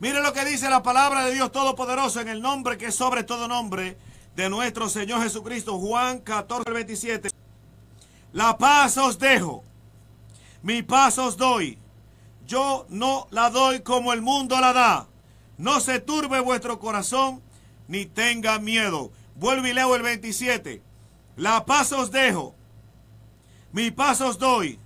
Mire lo que dice la palabra de Dios Todopoderoso en el nombre que es sobre todo nombre de nuestro Señor Jesucristo, Juan 14, 27. La paz os dejo, mi paz os doy. Yo no la doy como el mundo la da. No se turbe vuestro corazón ni tenga miedo. Vuelvo y leo el 27. La paz os dejo, mi paz os doy.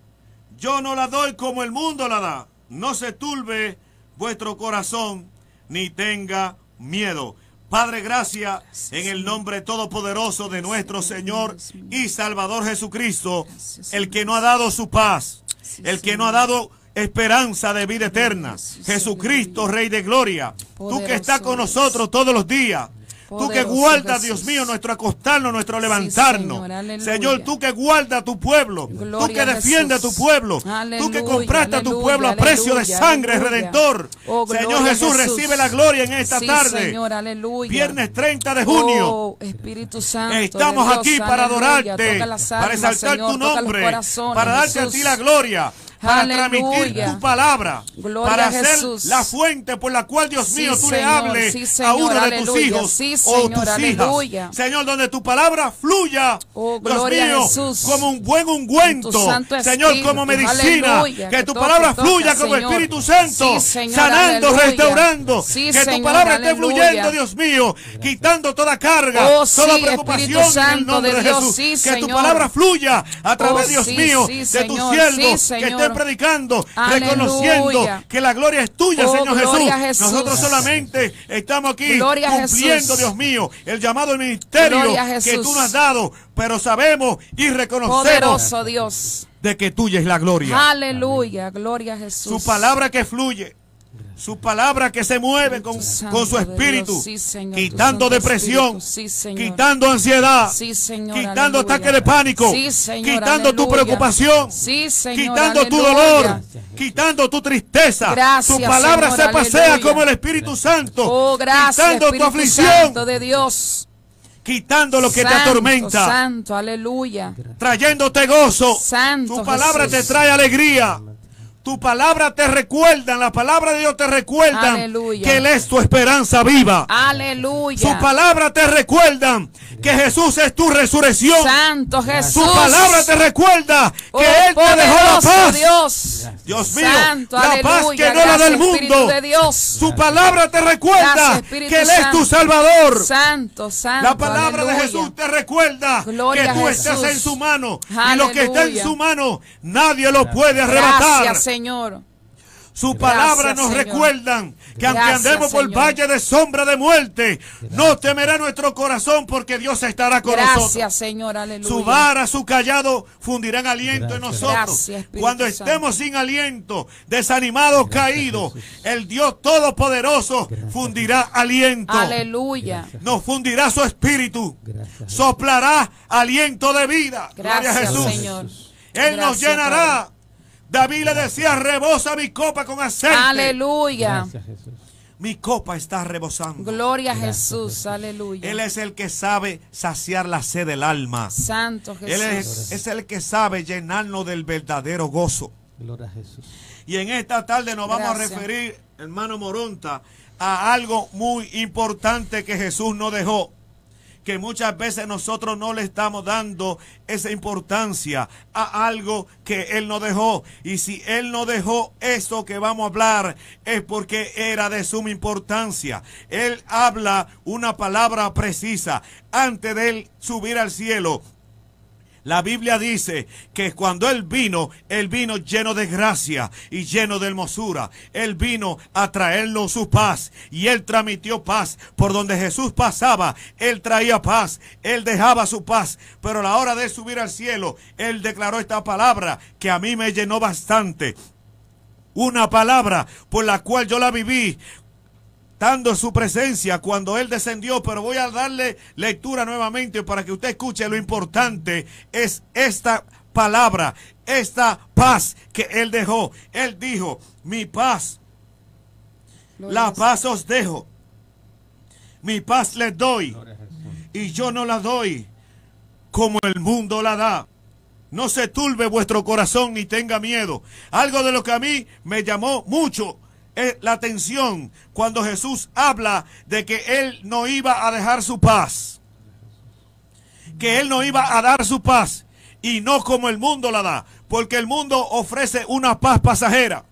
Yo no la doy como el mundo la da. No se turbe vuestro corazón ni tenga miedo. Padre, gracias en el nombre todopoderoso de nuestro Señor y Salvador Jesucristo, el que no ha dado su paz, el que no ha dado esperanza de vida eterna. Jesucristo, Rey de Gloria, tú que estás con nosotros todos los días tú que guardas, Dios mío, nuestro acostarnos, nuestro levantarnos. señor, tú que guardas a tu pueblo. tú que defiendes a tu pueblo. tú que compraste a tu pueblo a precio de sangre, redentor. Oh, señor Jesús, recibe la gloria en esta tarde. aleluya. Viernes 30 de junio. Oh, Espíritu Santo. Estamos aquí para adorarte, para exaltar tu nombre, para darte a ti la gloria para transmitir tu palabra, para ser la fuente por la cual, Dios mío, tú le hables a uno de tus hijos o tus hijas. Señor, donde tu palabra fluya, oh, Dios mío, como un buen ungüento, Señor, como medicina, que, tu palabra fluya como Espíritu Santo, sanando, restaurando, que tu palabra esté fluyendo, Dios mío, quitando toda carga, oh, toda preocupación en el nombre de, Jesús, que tu palabra fluya a oh, través, Dios mío, de tus siervos, que predicando, reconociendo que la gloria es tuya, oh, Señor Jesús. Nosotros solamente estamos aquí cumpliendo, Dios mío, el llamado al ministerio que tú nos has dado, pero sabemos y reconocemos. Poderoso Dios. De que tuya es la gloria. Aleluya, gloria a Jesús. Su palabra que fluye su palabra que se mueve con, su espíritu, quitando depresión, quitando ansiedad, quitando ataque de pánico, quitando tu preocupación, quitando tu dolor, quitando tu tristeza. Gracias, tu palabra se pasea como el Espíritu Santo, oh, quitando tu aflicción de Dios quitando lo que te atormenta. Santo, aleluya. Trayéndote gozo. Santo, tu palabra te trae alegría. Tu palabra te recuerda, la palabra de Dios te recuerda que Él es tu esperanza viva. Aleluya. Su palabra te recuerda que Jesús es tu resurrección. Santo Jesús. Su palabra te recuerda que oh, Él te dejó la paz. Dios, mío, la paz que no la del mundo. De Dios. Su palabra te recuerda que Él es tu Salvador. Santo, Santo. La palabra de Jesús te recuerda que tú estás en su mano. Y lo que está en su mano, nadie lo puede arrebatar. Señor. Su palabra nos recuerda que aunque andemos por el valle de sombra de muerte, no temerá nuestro corazón porque Dios estará con nosotros. Gracias, Señor, Su vara, su callado fundirán aliento en nosotros. Cuando estemos sin aliento, desanimados, caídos, el Dios Todopoderoso fundirá aliento. Aleluya. Nos fundirá su espíritu. soplará aliento de vida. Gracias, Jesús. Señor. Él nos llenará David le decía, rebosa mi copa con aceite. Aleluya. Gracias, Jesús. Mi copa está rebosando. Gloria a Jesús, aleluya. Él es el que sabe saciar la sed del alma. Santo Jesús. Él es, el que sabe llenarnos del verdadero gozo. Gloria a Jesús. Y en esta tarde nos vamos a referir, hermano Moronta, a algo muy importante que Jesús no dejó que muchas veces nosotros no le estamos dando esa importancia a algo que Él no dejó. Y si Él no dejó eso que vamos a hablar, es porque era de suma importancia. Él habla una palabra precisa. Antes de Él subir al cielo, la Biblia dice que cuando Él vino, Él vino lleno de gracia y lleno de hermosura. Él vino a traerlo su paz y Él transmitió paz. Por donde Jesús pasaba, Él traía paz, Él dejaba su paz. Pero a la hora de subir al cielo, Él declaró esta palabra que a mí me llenó bastante una palabra por la cual yo la viví dando su presencia cuando Él descendió, pero voy a darle lectura nuevamente para que usted escuche lo importante es esta palabra, esta paz que Él dejó. Él dijo, mi paz, la paz os dejo, mi paz les doy, y yo no la doy como el mundo la da. No se turbe vuestro corazón ni tenga miedo. Algo de lo que a mí me llamó mucho eh, la atención cuando Jesús habla de que Él no iba a dejar su paz, que Él no iba a dar su paz y no como el mundo la da, porque el mundo ofrece una paz pasajera.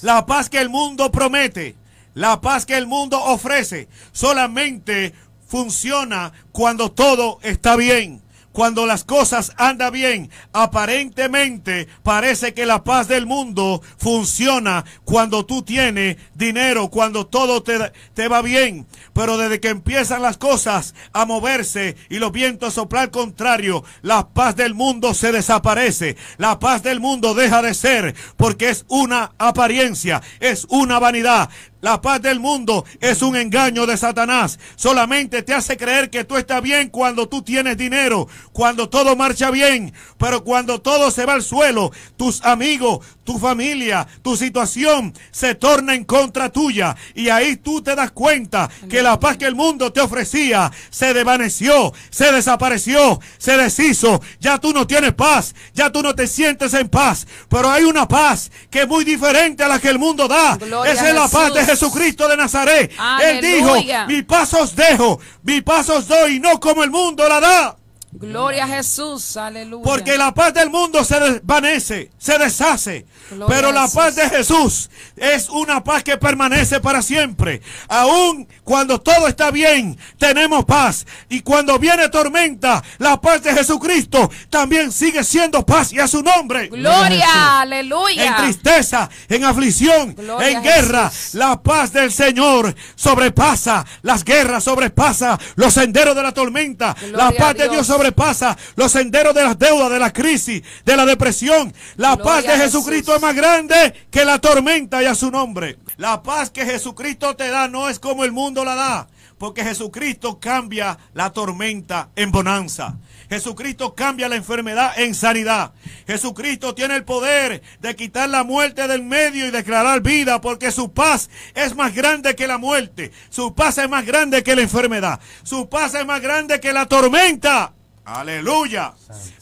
La paz que el mundo promete, la paz que el mundo ofrece, solamente funciona cuando todo está bien cuando las cosas andan bien, aparentemente parece que la paz del mundo funciona cuando tú tienes dinero, cuando todo te, va bien. Pero desde que empiezan las cosas a moverse y los vientos soplar contrario, la paz del mundo se desaparece. La paz del mundo deja de ser porque es una apariencia, es una vanidad. La paz del mundo es un engaño de Satanás. Solamente te hace creer que tú estás bien cuando tú tienes dinero, cuando todo marcha bien. Pero cuando todo se va al suelo, tus amigos, tu familia, tu situación se torna en contra tuya. Y ahí tú te das cuenta que la paz que el mundo te ofrecía se desvaneció, se desapareció, se deshizo. Ya tú no tienes paz, ya tú no te sientes en paz. Pero hay una paz que es muy diferente a la que el mundo da. Esa es la paz de Jesucristo de Nazaret. Él dijo, mi paz os dejo, mi paz os doy, no como el mundo la da. Gloria a Jesús, aleluya. Porque la paz del mundo se desvanece, se deshace. pero la paz de Jesús es una paz que permanece para siempre. Aún cuando todo está bien, tenemos paz. Y cuando viene tormenta, la paz de Jesucristo también sigue siendo paz y a su nombre. Gloria, aleluya. En tristeza, en aflicción, en guerra, la paz del Señor sobrepasa las guerras, sobrepasa los senderos de la tormenta. la paz de Dios sobrepasa sobrepasa los senderos de las deudas, de la crisis, de la depresión. La paz de Jesucristo es más grande que la tormenta y a su nombre. La paz que Jesucristo te da no es como el mundo la da. Porque Jesucristo cambia la tormenta en bonanza. Jesucristo cambia la enfermedad en sanidad. Jesucristo tiene el poder de quitar la muerte del medio y declarar vida porque su paz es más grande que la muerte. Su paz es más grande que la enfermedad. Su paz es más grande que la tormenta Aleluya.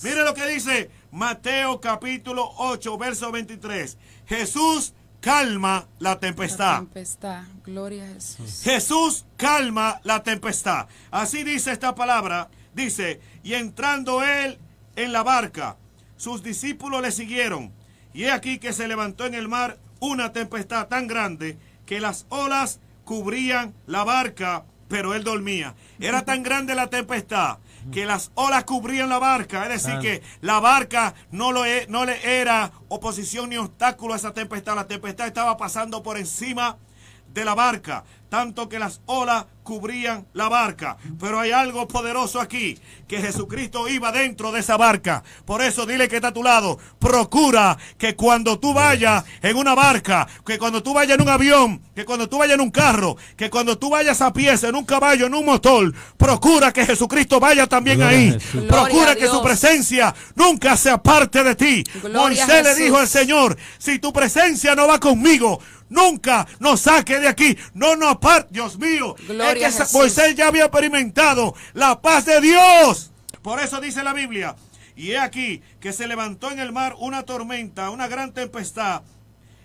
Mire lo que dice Mateo capítulo 8, verso 23. Jesús calma la tempestad. tempestad, gloria a Jesús. Jesús calma la tempestad. Así dice esta palabra. Dice, y entrando él en la barca, sus discípulos le siguieron. Y he aquí que se levantó en el mar una tempestad tan grande que las olas cubrían la barca, pero él dormía. Era tan grande la tempestad que las olas cubrían la barca, es decir, que la barca no, lo, e, no le era oposición ni obstáculo a esa tempestad, la tempestad estaba pasando por encima de la barca tanto que las olas cubrían la barca. Pero hay algo poderoso aquí, que Jesucristo iba dentro de esa barca. Por eso dile que está a tu lado, procura que cuando tú vayas en una barca, que cuando tú vayas en un avión, que cuando tú vayas en un carro, que cuando tú vayas a pie, en un caballo, en un motor, procura que Jesucristo vaya también ahí. Procura que su presencia nunca se aparte de ti. Moisés le dijo al Señor, si tu presencia no va conmigo, nunca nos saque de aquí, no nos Dios mío. es que Moisés pues ya había experimentado la paz de Dios. Por eso dice la Biblia. Y he aquí que se levantó en el mar una tormenta, una gran tempestad,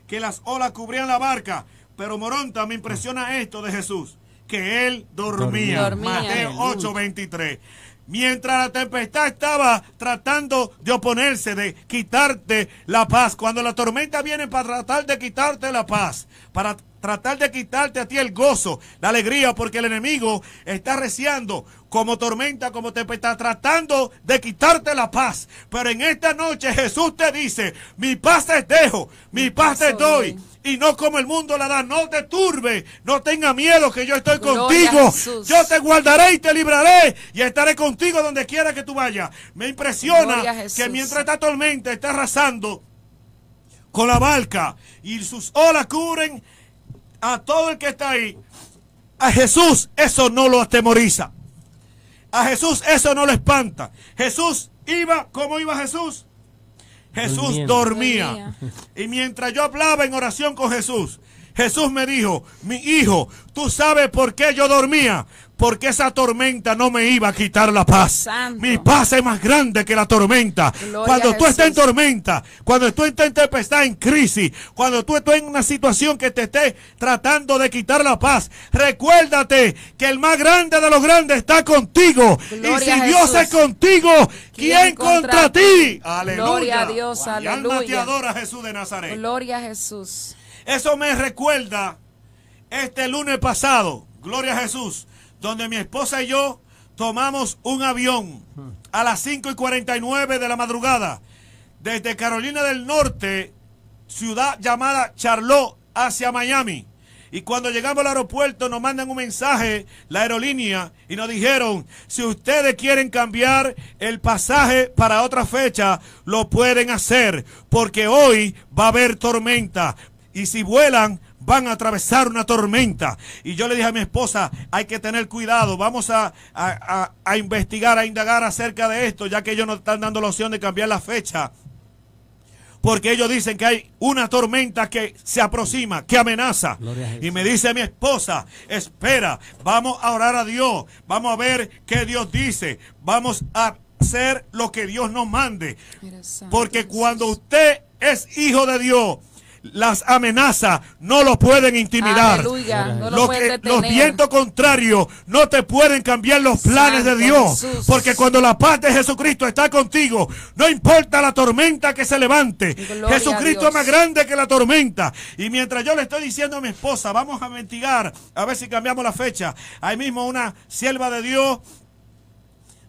que las olas cubrían la barca. Pero Moronta me impresiona esto de Jesús, que él dormía. dormía. Mateo 8:23. Mientras la tempestad estaba tratando de oponerse, de quitarte la paz. Cuando la tormenta viene para tratar de quitarte la paz, para tratar de quitarte a ti el gozo, la alegría, porque el enemigo está reciando como tormenta, como te está tratando de quitarte la paz. Pero en esta noche Jesús te dice, mi paz te dejo, mi, paz te doy. Y no como el mundo la da, no te turbe, no tenga miedo que yo estoy contigo. Yo te guardaré y te libraré y estaré contigo donde quiera que tú vayas. Me impresiona que mientras esta tormenta está arrasando con la barca y sus olas cubren a todo el que está ahí, a Jesús eso no lo atemoriza. A Jesús eso no lo espanta. Jesús iba, ¿cómo iba Jesús? Jesús dormía. Y mientras yo hablaba en oración con Jesús, Jesús me dijo, mi hijo, tú sabes por qué yo dormía, porque esa tormenta no me iba a quitar la paz. Mi paz es más grande que la tormenta. cuando tú estás en tormenta, cuando tú estás en tempestad, en crisis, cuando tú estás en una situación que te esté tratando de quitar la paz, recuérdate que el más grande de los grandes está contigo. y si Dios es contigo, ¿quién, contra, ti? Aleluya. Gloria a Dios, aleluya. Jesús de Nazaret. Gloria a Jesús. Eso me recuerda este lunes pasado. Gloria a Jesús donde mi esposa y yo tomamos un avión a las 5 y 49 de la madrugada desde Carolina del Norte, ciudad llamada Charlotte, hacia Miami. Y cuando llegamos al aeropuerto nos mandan un mensaje la aerolínea y nos dijeron, si ustedes quieren cambiar el pasaje para otra fecha, lo pueden hacer, porque hoy va a haber tormenta. Y si vuelan, van a atravesar una tormenta. Y yo le dije a mi esposa, hay que tener cuidado, vamos a, a, a, investigar, a indagar acerca de esto, ya que ellos no están dando la opción de cambiar la fecha porque ellos dicen que hay una tormenta que se aproxima, que amenaza. Y me dice mi esposa, espera, vamos a orar a Dios, vamos a ver qué Dios dice, vamos a hacer lo que Dios nos mande. Porque cuando usted es hijo de Dios, las amenazas no lo pueden intimidar. lo los vientos contrarios no te pueden cambiar los planes de Dios. Porque cuando la paz de Jesucristo está contigo, no importa la tormenta que se levante. Jesucristo es más grande que la tormenta. Y mientras yo le estoy diciendo a mi esposa, vamos a investigar, a ver si cambiamos la fecha. ahí mismo una sierva de Dios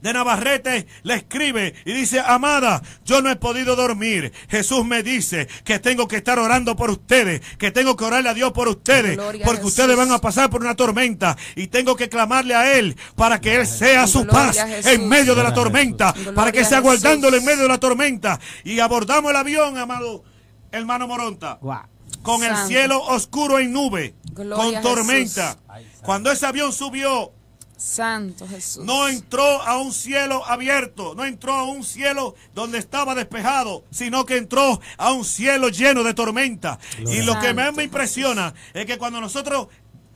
de Navarrete le escribe y dice, amada, yo no he podido dormir. Jesús me dice que tengo que estar orando por ustedes, que tengo que orarle a Dios por ustedes, porque ustedes van a pasar por una tormenta y tengo que clamarle a Él para que Él sea su paz en medio de la tormenta, para que sea guardándole en medio de la tormenta. Y abordamos el avión, amado hermano Moronta. Con el cielo oscuro en nube, con tormenta. Cuando ese avión subió Santo Jesús. No entró a un cielo abierto, no entró a un cielo donde estaba despejado, sino que entró a un cielo lleno de tormenta. Y lo que más me impresiona es que cuando nosotros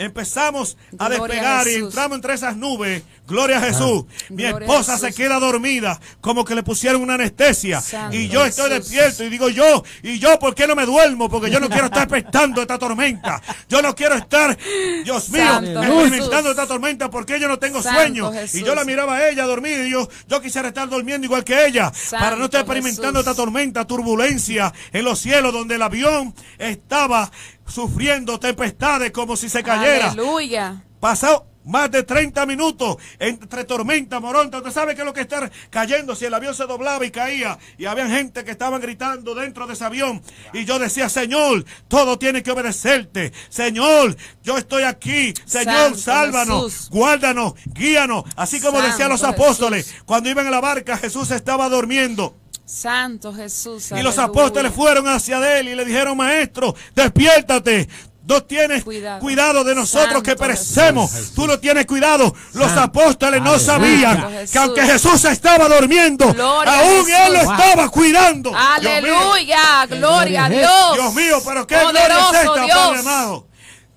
empezamos a despegar y entramos entre esas nubes. Gloria a Jesús. Ah. Mi esposa se queda dormida, como que le pusieron una anestesia. y yo estoy despierto y digo yo, ¿y yo por qué no me duermo? Porque yo no quiero estar prestando esta tormenta. Yo no quiero estar, Dios mío, experimentando esta tormenta porque yo no tengo sueño. Y yo la miraba a ella dormida y yo, yo quisiera estar durmiendo igual que ella para no estar experimentando esta tormenta, turbulencia en los cielos donde el avión estaba sufriendo tempestades como si se cayera. Aleluya. Pasado más de 30 minutos entre tormenta, moronta. Usted sabe que lo que está cayendo, si el avión se doblaba y caía, y había gente que estaba gritando dentro de ese avión. Y yo decía, Señor, todo tiene que obedecerte. Señor, yo estoy aquí. Señor, sálvanos, guárdanos, guíanos. Así como decían los apóstoles, cuando iban a la barca, Jesús estaba durmiendo. Santo Jesús. Y los apóstoles fueron hacia él y le dijeron, maestro, despiértate. No tienes cuidado, de nosotros que perecemos. Tú no tienes cuidado. Los apóstoles no sabían que aunque Jesús estaba durmiendo, aún él lo estaba cuidando. Aleluya, gloria a Dios. Dios mío, pero qué Poderoso, gloria es esta, amado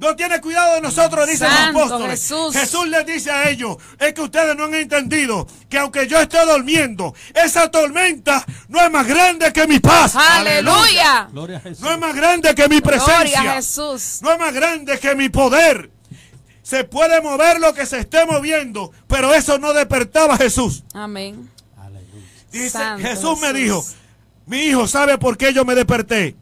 no tiene cuidado de nosotros, dice los Jesús. les dice a ellos, es que ustedes no han entendido que aunque yo esté durmiendo, esa tormenta no es más grande que mi paz. Aleluya. No es más grande que mi presencia. Gloria Jesús. No es más grande que mi poder. Se puede mover lo que se esté moviendo, pero eso no despertaba a Jesús. Amén. Jesús me dijo, mi hijo sabe por qué yo me desperté.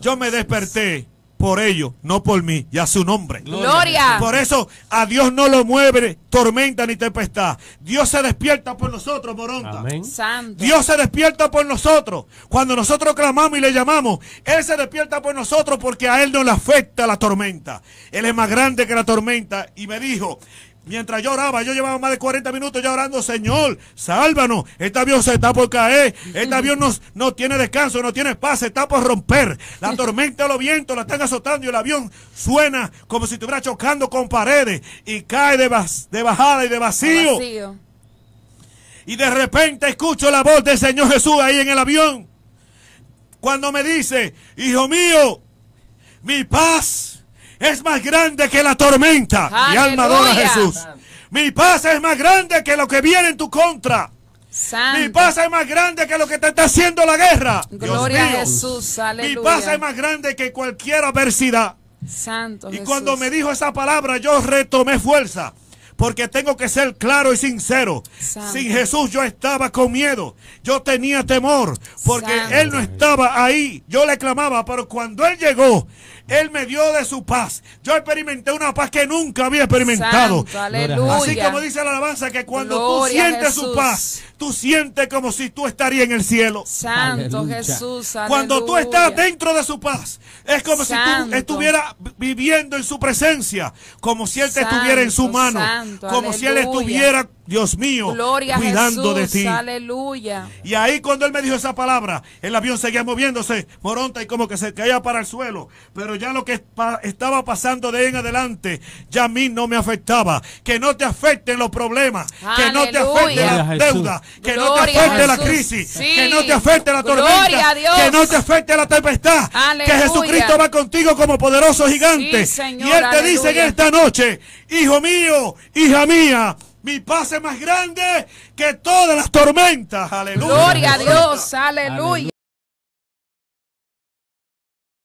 yo me desperté por ellos, no por mí, y a su nombre. Gloria. Por eso a Dios no lo mueve tormenta ni tempestad. Dios se despierta por nosotros, Moronta. Amén. Santo. Dios se despierta por nosotros. Cuando nosotros clamamos y le llamamos, Él se despierta por nosotros porque a Él no le afecta la tormenta. Él es más grande que la tormenta. Y me dijo, Mientras yo oraba, yo llevaba más de 40 minutos ya orando, Señor, sálvanos. Este avión se está por caer. Este avión no, tiene descanso, no tiene paz, se está por romper. La tormenta los vientos la están azotando y el avión suena como si estuviera chocando con paredes y cae de, de bajada y de vacío. Y de repente escucho la voz del Señor Jesús ahí en el avión. Cuando me dice, hijo mío, mi paz es más grande que la tormenta. Mi alma adora a Jesús. Mi paz es más grande que lo que viene en tu contra. Mi paz es más grande que lo que te está haciendo la guerra. Gloria a Jesús. Mi paz es más grande que cualquier adversidad. y cuando me dijo esa palabra, yo retomé fuerza porque tengo que ser claro y sincero. Sin Jesús yo estaba con miedo, yo tenía temor, porque Él no estaba ahí. Yo le clamaba, pero cuando Él llegó, Él me dio de su paz. Yo experimenté una paz que nunca había experimentado. Así como dice la alabanza, que cuando tú sientes su paz, tú sientes como si tú estarías en el cielo. Santo Jesús. Cuando tú estás dentro de su paz, es como si tú estuvieras viviendo en su presencia, como si Él te estuviera en su mano como si él estuviera Dios mío, cuidando de ti. Aleluya. Y ahí cuando él me dijo esa palabra, el avión seguía moviéndose, moronta y como que se caía para el suelo. Pero ya lo que estaba pasando de en adelante, ya a mí no me afectaba. Que no te afecten los problemas, que no te afecten las deudas, que no te afecte la crisis, que no te afecte la tormenta, que no te afecte la tempestad. Que Jesucristo va contigo como poderoso gigante. y él te dice en esta noche, hijo mío, hija mía, mi paz es más grande que todas las tormentas. Aleluya. Gloria a Dios. Aleluya. aleluya.